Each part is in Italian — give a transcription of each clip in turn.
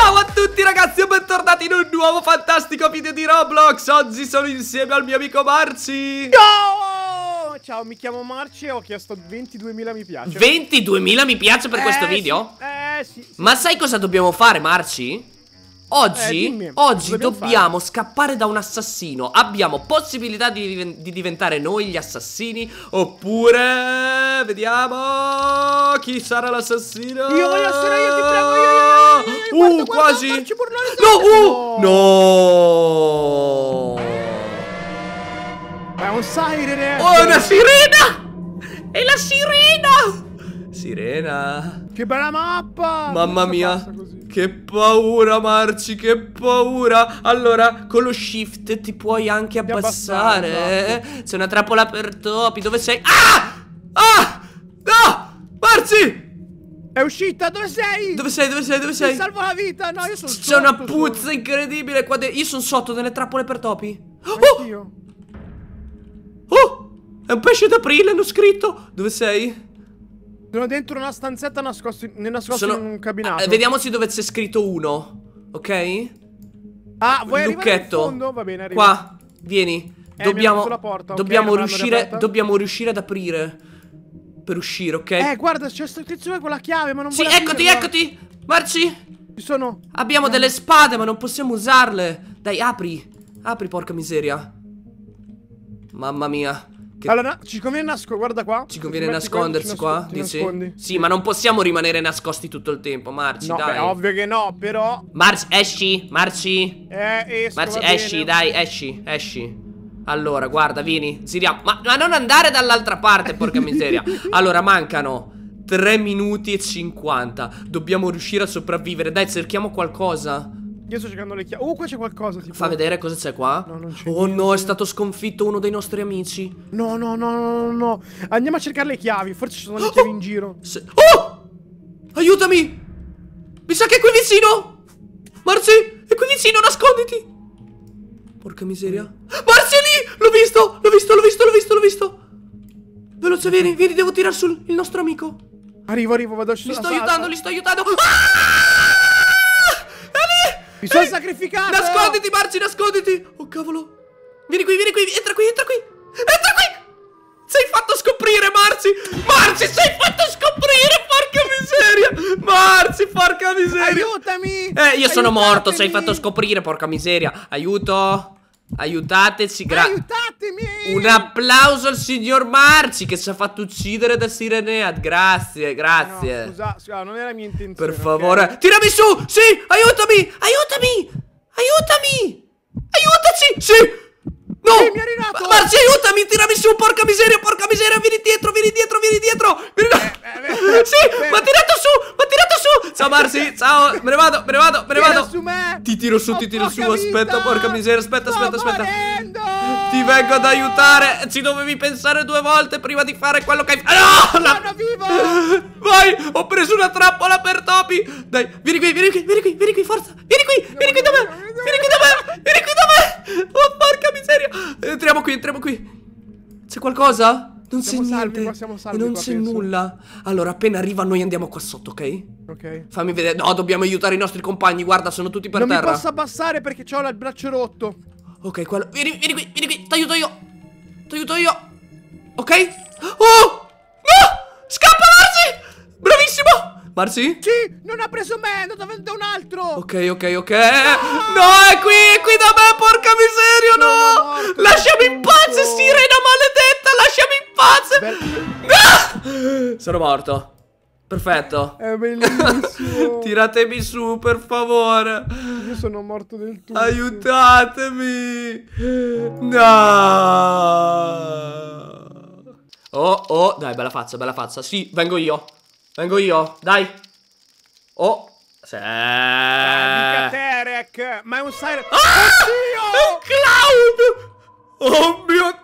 Ciao a tutti ragazzi e bentornati in un nuovo fantastico video di Roblox Oggi sono insieme al mio amico Marci Ciao! Ciao, mi chiamo Marci e ho chiesto 22.000 mi piace 22.000 mi piace per eh, questo video? Sì. Eh sì, sì Ma sai cosa dobbiamo fare Marci? Oggi, eh, oggi dobbiamo fare? scappare da un assassino. Abbiamo possibilità di, di, diventare noi gli assassini. Oppure. Vediamo. Chi sarà l'assassino? Io voglio essere io, ti prego. Io, io, io. io. Uh, guarda, quasi. Guarda, no, uh, no. no. È un sirene. Oh, è una sirena. È la sirena. Sirena. Che bella mappa! Mamma mia. Che paura, Marci, che paura. Allora, con lo shift ti puoi anche abbassare. abbassare esatto. Eh? Ecco. una trappola per topi. Dove sei? Ah! Ah! No! Marci! È uscita, dove sei? Dove sei, dove sei, dove sei? Mi salvo la vita, no, io sono sotto. C'è una puzza sono. incredibile qua dentro Io sono sotto delle trappole per topi Oh! Oh! È un pesce d'aprile, hanno scritto Dove sei? Sono dentro una stanzetta nascosta sono... in un cabinato. Eh, vediamo se dove c'è scritto uno. Ok? Ah, vuoi Lucchetto. Va bene, arrivo. Qua, vieni. Eh, dobbiamo, porta, dobbiamo, okay, riuscire, dobbiamo riuscire ad aprire. Per uscire, ok? Eh, guarda, c'è sto tizio con la chiave, ma non Sì, eccoti, aprirlo. eccoti! Marci! Ci sono... Abbiamo no. delle spade, ma non possiamo usarle. Dai, apri. Apri, porca miseria. Mamma mia. Che... Allora, ci conviene nascondersi, guarda qua. Ci conviene ci nascondersi qua, qua? dici? Nascondi. Sì, ma non possiamo rimanere nascosti tutto il tempo, Marci, no, dai. Beh, ovvio che no, però... Marci, esci, Marci. Eh, esco, Marci, esci, bene. dai, esci, esci. Allora, guarda, vieni, ziriamo. Ma, ma non andare dall'altra parte, porca miseria. Allora, mancano 3 minuti e 50. Dobbiamo riuscire a sopravvivere. Dai, cerchiamo qualcosa. Io sto cercando le chiavi. Oh, qua c'è qualcosa. Tipo. Fa vedere cosa c'è qua. No, non c'è. Oh niente. no, è stato sconfitto uno dei nostri amici. No, no, no, no, no, no. Andiamo a cercare le chiavi. Forse ci sono le oh! chiavi oh! in giro. Se... Oh! Aiutami! Mi sa che è qui vicino! Marzi, è qui vicino, nasconditi! Porca miseria. Marzi è lì! L'ho visto! L'ho visto, l'ho visto, l'ho visto, l'ho visto! Veloce, vieni, vieni, devo tirare sul il nostro amico. Arrivo, arrivo, vado su. Li sto aiutando, li sto aiutando. Ah! Mi sono eh, sacrificato! Nasconditi, Marci, nasconditi! Oh, cavolo! Vieni qui, vieni qui, entra qui, entra qui! Entra qui! Sei fatto scoprire, Marci! Marci, sei fatto scoprire, porca miseria! Marci, porca miseria! Aiutami! Eh, io sono morto, sei fatto scoprire, porca miseria! Aiuto! Aiutateci, grazie. Aiutatemi! Un applauso al signor Marci che ci ha fatto uccidere da Sireneat. Grazie, grazie. No, scusa, scusa, non era mia intenzione. Per favore, okay? tirami su! Sì, aiutami! Aiutami! Aiutami! Aiutaci! Sì! No! Sì, mi è arrivato! Marci, aiutami! Tirami su! Porca miseria, porca miseria! Vieni dietro, vieni dietro, vieni dietro! Vieni... Eh, eh, eh, sì! Eh, Ciao Marsi, ciao. Me ne vado, me ne vado, me ne vado. Su me. Ti tiro su, ti tiro oh, su. Aspetta, porca miseria. Aspetta, aspetta, aspetta. Ti vengo ad aiutare. Ci dovevi pensare due volte prima di fare quello che hai fatto. Ah, no! Sono vivo! Vai! Ho preso una trappola per topi! Dai, vieni qui, vieni qui, vieni qui, vieni qui, forza! Vieni qui, vieni qui da me! Vieni qui da me! Vieni qui da me! Oh, porca miseria! Entriamo qui, entriamo qui. C'è qualcosa? Non c'è niente. Salvi, non c'è nulla. Allora, appena arriva, noi andiamo qua sotto, ok? Ok. Fammi vedere. No, dobbiamo aiutare i nostri compagni. Guarda, sono tutti per non terra. Non posso abbassare perché ho il braccio rotto. Ok, quello. Vieni, vieni qui, vieni qui. T'aiuto io. T'aiuto io. Ok? Oh! No! Scappa, Marzi! Bravissimo! Marzi? Sì, non ha preso me, è andato da un altro. Ok, ok, ok. No! no, è qui, è qui da me, porca miseria, no! no, no Lasciami in pace, sirena maledetta, lasciami in pace pazze! Sono morto. Perfetto. È bellissimo. Tiratemi su, per favore. Io sono morto del tutto. Aiutatemi. No. Oh, oh, dai, bella faccia, bella faccia. Sì, vengo io. Vengo io, dai. Oh. Se... Terek, ma è un siren... Ah! Oddio! È un clown! Oh mio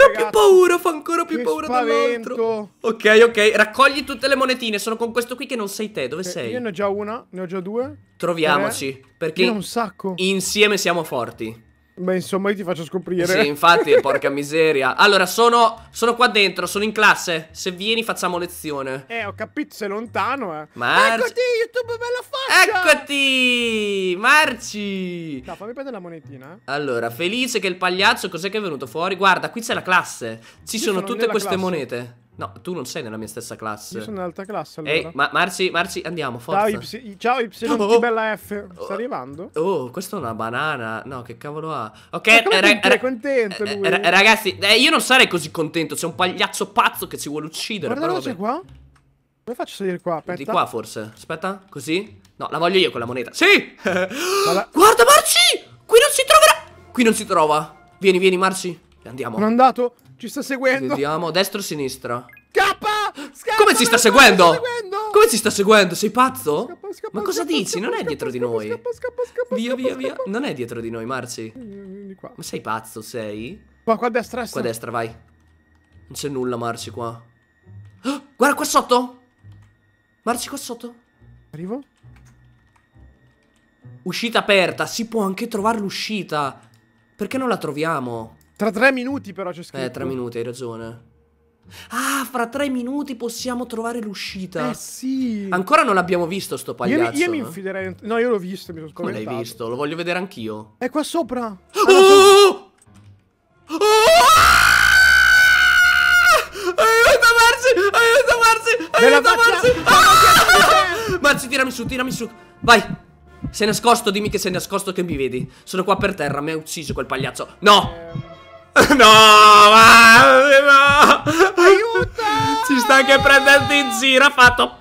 ancora ragazzi. più paura, fa ancora più che paura spavento. dall'altro. Ok, ok, raccogli tutte le monetine, sono con questo qui che non sei te, dove eh, sei? Io ne ho già una, ne ho già due. Troviamoci, tre. perché un sacco. insieme siamo forti. Ma insomma, io ti faccio scoprire. Sì, infatti, porca miseria. Allora, sono, sono, qua dentro, sono in classe. Se vieni, facciamo lezione. Eh, ho capito, sei lontano, eh. Mar Eccoti, YouTube, bella faccia! Eccoti! Marci! No, fammi prendere la monetina. Eh. Allora, felice che il pagliaccio, cos'è che è venuto fuori? Guarda, qui c'è la classe. Ci sono, sono tutte queste classe. monete. No, tu non sei nella mia stessa classe. Io sono nell'altra classe allora. Ehi, ma Marzi, Marzi, andiamo, forza. Ciao, y, ciao oh, y oh, oh, bella F. Oh, Sta arrivando? Oh, questa è una banana. No, che cavolo ha? Ok, eh, ra contento eh, lui. Eh, eh, ragazzi, eh, io non sarei così contento. C'è un pagliazzo pazzo che ci vuole uccidere. Guarda cosa qua. Come faccio a salire qua? Aspetta. Di qua forse. Aspetta, così? No, la voglio io con la moneta. Sì! Guarda, Guarda Marci! Qui non si troverà! Qui non si trova. Vieni, vieni, Marci. Andiamo. Non è andato. Ci sta seguendo. Vediamo, destra o sinistra? Scappa! scappa Come si sta seguendo? seguendo? Come si sta seguendo? Sei pazzo? Scappa, scappa, Ma cosa dici? non è dietro di noi. Scappa, scappa, scappa. via, via, via. Non è dietro di noi, Marzi. Ma sei pazzo, sei? Qua, qua a destra. Qua a destra, vai. Non c'è nulla, Marci, qua. Oh, guarda qua sotto! Marci, qua sotto. Arrivo. Uscita aperta. Si può anche trovare l'uscita. Perché non la troviamo? Tra tre minuti però c'è scritto. Eh, tre minuti, hai ragione. Ah, fra tre minuti possiamo trovare l'uscita. Eh sì. Ancora non l'abbiamo visto sto pagliaccio. Io, io mi eh. infiderei. No, io l'ho visto, mi sono Come l'hai visto? Lo voglio vedere anch'io. È qua sopra. Ah, oh! So... oh! Aiuto Marzi! Aiuto Marzi! Aiuto Marzi! Ah! Marzi, tirami su, tirami su. Vai. Sei nascosto, dimmi che sei nascosto che mi vedi. Sono qua per terra, mi ha ucciso quel pagliaccio. No! Eh... No, ma... Aiuto! Si sta anche prendendo in giro, ha fatto...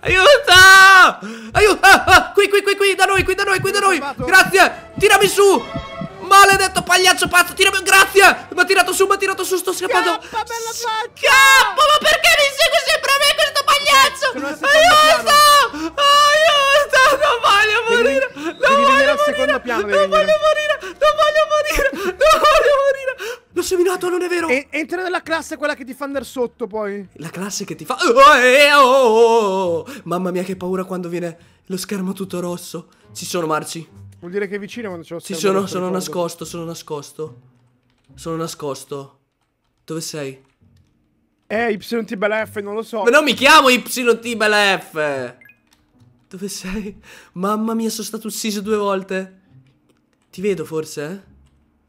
Aiuto! Aiuto! Ah, ah, qui, qui, qui, qui, da noi, qui, da noi, qui, da noi! Grazie! Tirami su! Maledetto pagliaccio pazzo, tirami... Grazie! Mi ha tirato su, mi ha tirato su, sto scappando! Scappa, ma perché mi segue sempre a me questo pagliaccio? Aiuto! Aiuto! Non voglio morire! Non voglio morire! Non voglio morire! seminato, non è vero! E, entra nella classe quella che ti fa andare sotto, poi. La classe che ti fa... Oh oh, eh, eh, oh, oh, oh, oh, Mamma mia, che paura quando viene lo schermo tutto rosso. Ci sono, Marci. Vuol dire che è vicino quando c'è lo schermo Ci sono, sono nascosto, sono nascosto. Sono nascosto. Dove sei? Eh, YTBLF, non lo so. Ma non mi chiamo YTBLF! Dove sei? Mamma mia, sono stato ucciso due volte. Ti vedo, forse? Eh?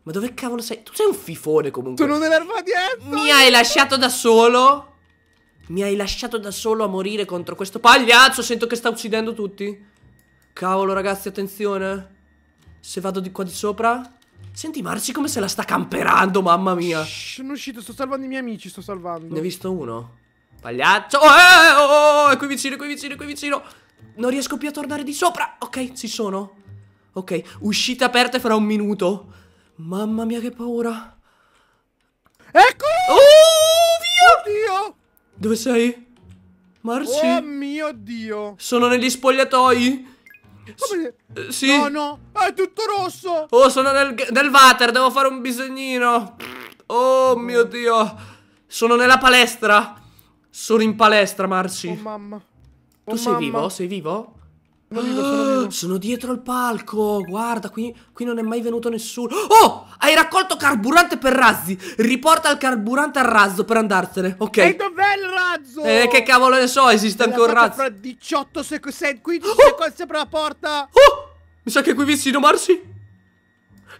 Ma dove cavolo sei? Tu sei un fifone comunque. Tu non è l'armadietto! Mi hai lasciato da solo? Mi hai lasciato da solo a morire contro questo pagliaccio. Sento che sta uccidendo tutti. Cavolo, ragazzi, attenzione. Se vado di qua di sopra. Senti Marci come se la sta camperando, mamma mia. Shh, sono uscito, sto salvando i miei amici, sto salvando. Ne ho visto uno. Pagliaccio. Oh, eh, eh oh, oh, oh, è qui vicino, è qui vicino, è qui vicino. Non riesco più a tornare di sopra. Ok, ci sono. Ok, uscite aperte fra un minuto. Mamma mia che paura. Ecco! Oh, mio oh, Dio! Dove sei? Marci? Oh mio Dio! Sono negli spogliatoi? Come... S eh, sì? No, no, ah, è tutto rosso! Oh, sono nel, nel water, devo fare un bisognino! Oh mio Dio! Sono nella palestra! Sono in palestra, Marci! Oh mamma! Oh, tu sei mamma. vivo? Sei vivo? Sono sono ah, Sono dietro il palco. Guarda, qui, qui, non è mai venuto nessuno. Oh! Hai raccolto carburante per razzi. Riporta il carburante al razzo per andartene Ok. E dov'è il razzo? Eh, che cavolo ne so, esiste ancora un razzo. Fra 18 secondi, 15 oh! secondi, si apre la porta. Oh! Mi sa che è qui vicino, Marsi.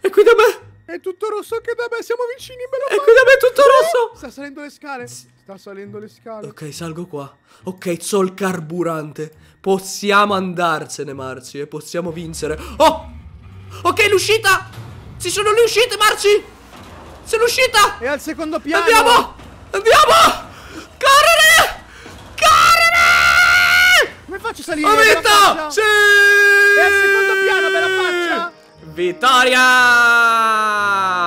È qui da me. È tutto rosso anche da me, siamo vicini, me lo E qui da me è tutto rosso. Sta salendo le scale. Sta salendo le scale. Ok, salgo qua. Ok, so il carburante. Possiamo andarsene, Marci. e possiamo vincere. Oh! Ok, l'uscita! Ci sono le uscite, Marci! C'è l'uscita! E al secondo piano! Andiamo! Andiamo! Correre! Correre! Come faccio a salire? Ho vinto! Sì! È al secondo piano, bella faccia! Vittoria!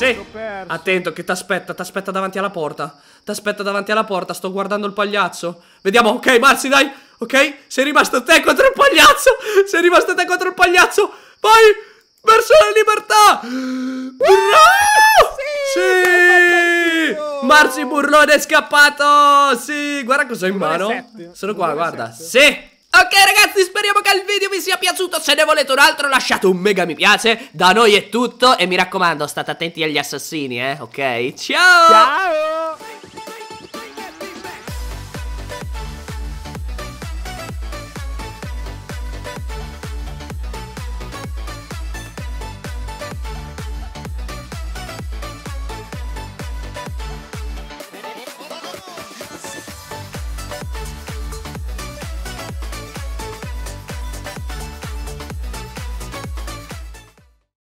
Sì. Attento che ti aspetta, ti aspetta davanti alla porta. Ti aspetta davanti alla porta, sto guardando il pagliaccio. Vediamo, ok, Marzi, dai. Ok? Sei rimasto te contro il pagliaccio. Sei rimasto te contro il pagliaccio. Vai verso la libertà. Bravo! Sì! sì! Marzi Burlone è scappato! Sì, guarda cosa ho in mano. Sono qua, guarda. 7. Sì! Ok ragazzi speriamo che il video vi sia piaciuto Se ne volete un altro lasciate un mega mi piace Da noi è tutto e mi raccomando state attenti agli assassini eh ok Ciao Ciao